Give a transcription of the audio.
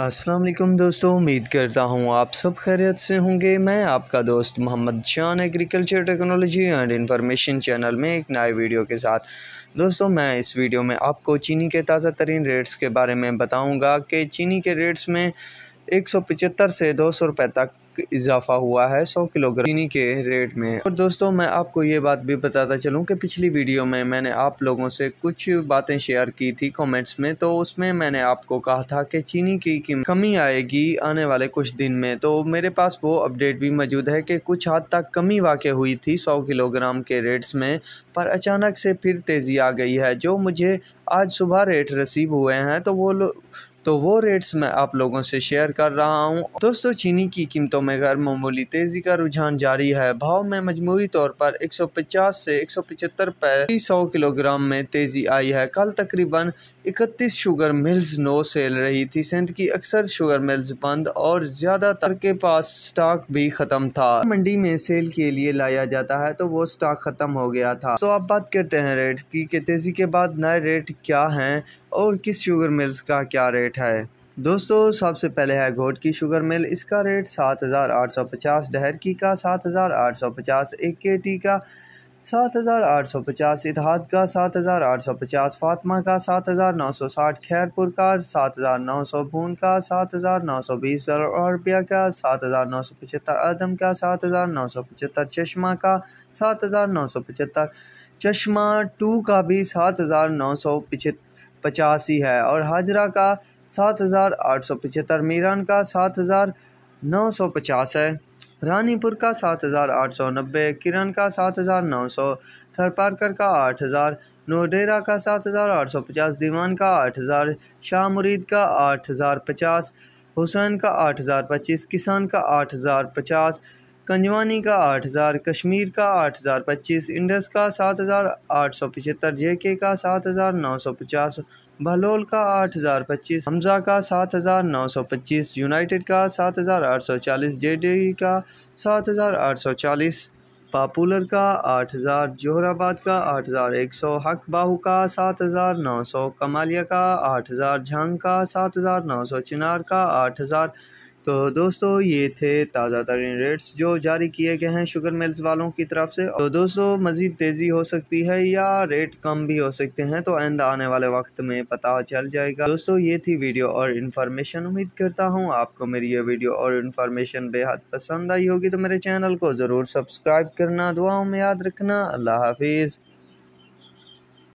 असलम दोस्तों उम्मीद करता हूँ आप सब खैरियत से होंगे मैं आपका दोस्त Mohammad Shan agriculture technology and information channel में एक नए वीडियो के साथ दोस्तों मैं इस वीडियो में आपको चीनी के ताज़ा तरीन रेट्स के बारे में बताऊँगा कि चीनी के रेट्स में एक सौ पचहत्तर से दो सौ रुपये तक इजाफा हुआ है 100 किलोग्राम चीनी के रेट में और दोस्तों मैं आपको ये बात भी बताता चलूँ कि पिछली वीडियो में मैंने आप लोगों से कुछ बातें शेयर की थी कमेंट्स में तो उसमें मैंने आपको कहा था कि चीनी की कमी आएगी आने वाले कुछ दिन में तो मेरे पास वो अपडेट भी मौजूद है कि कुछ हद तक कमी वाक़ हुई थी सौ किलोग्राम के रेट्स में पर अचानक से फिर तेज़ी आ गई है जो मुझे आज सुबह रेट रिसीव हुए हैं तो वो तो वो रेट्स मैं आप लोगों से शेयर कर रहा हूँ दोस्तों चीनी की कीमतों में गैर मामूली तेज़ी का रुझान जारी है भाव में मजमूरी तौर पर 150 से 175 पै सौ किलोग्राम में तेज़ी आई है कल तकरीबन 31 शुगर मिल्स नो सेल रही थी सिंध की अक्सर शुगर मिल्स बंद और ज़्यादातर के पास स्टॉक भी ख़त्म था मंडी में सेल के लिए लाया जाता है तो वो स्टॉक ख़त्म हो गया था तो आप बात करते हैं रेट की तेज़ी के बाद नए रेट क्या हैं और किस शुगर मिल्स का क्या रेट है दोस्तों सबसे पहले है घोट की शुगर मिल इसका रेट सात हज़ार आठ सौ पचास डहर की का सात हज़ार आठ सौ पचास एक के टी का सात हज़ार आठ सौ पचास इतिहाद का सात हज़ार आठ सौ पचास फातमा का सात हज़ार नौ सौ साठ खैरपुर का सात हज़ार नौ सौ भून का सात हज़ार नौ सौ बीस रुपया का सात हज़ार नौ सौ पचहत्तर आदम का सात हज़ार नौ सौ पचहत्तर चश्मा का सात हज़ार नौ सौ पचहत्तर चश्मा टू का भी सात हज़ार नौ सौ पचासी है और हाजरा का सात हज़ार आठ सौ पचहत्तर मीरान का सात हज़ार नौ सौ पचास है रानीपुर का सात हज़ार आठ सौ नब्बे किरण का सात हज़ार नौ सौ थरपारकर का आठ हज़ार नोडेरा का सात हज़ार आठ सौ पचास दीवान का आठ हज़ार शाह मुरीद का आठ हज़ार पचास हुसैन का आठ हज़ार पच्चीस किसान का आठ हज़ार पचास कंजवानी का आठ हज़ार कश्मीर का आठ हज़ार पच्चीस इंडस का सात हज़ार आठ सौ पचहत्तर जे के का सात हज़ार नौ सौ पचास बहलोल का आठ हज़ार पच्चीस हमजा का सात हज़ार नौ सौ पच्चीस यूनाइटेड का सात हज़ार आठ सौ चालीस जे डी का सात हज़ार आठ सौ चालीस पापुलर का आठ हज़ार जोहराबाद का आठ हज़ार एक सौ हक बाहू का सात हज़ार नौ सौ कमालिया का आठ हज़ार झांग का सात हज़ार नौ सौ चिनार का आठ हज़ार तो दोस्तों ये थे ताज़ा तरीन रेट्स जो जारी किए गए हैं शुगर मिल्स वालों की तरफ से तो दोस्तों मज़ीद तेज़ी हो सकती है या रेट कम भी हो सकते हैं तो आइंदा आने वाले वक्त में पता चल जाएगा दोस्तों ये थी वीडियो और इन्फॉर्मेशन उम्मीद करता हूँ आपको मेरी ये वीडियो और इन्फॉर्मेशन बेहद पसंद आई होगी तो मेरे चैनल को ज़रूर सब्सक्राइब करना दुआओं में याद रखना अल्लाह हाफिज़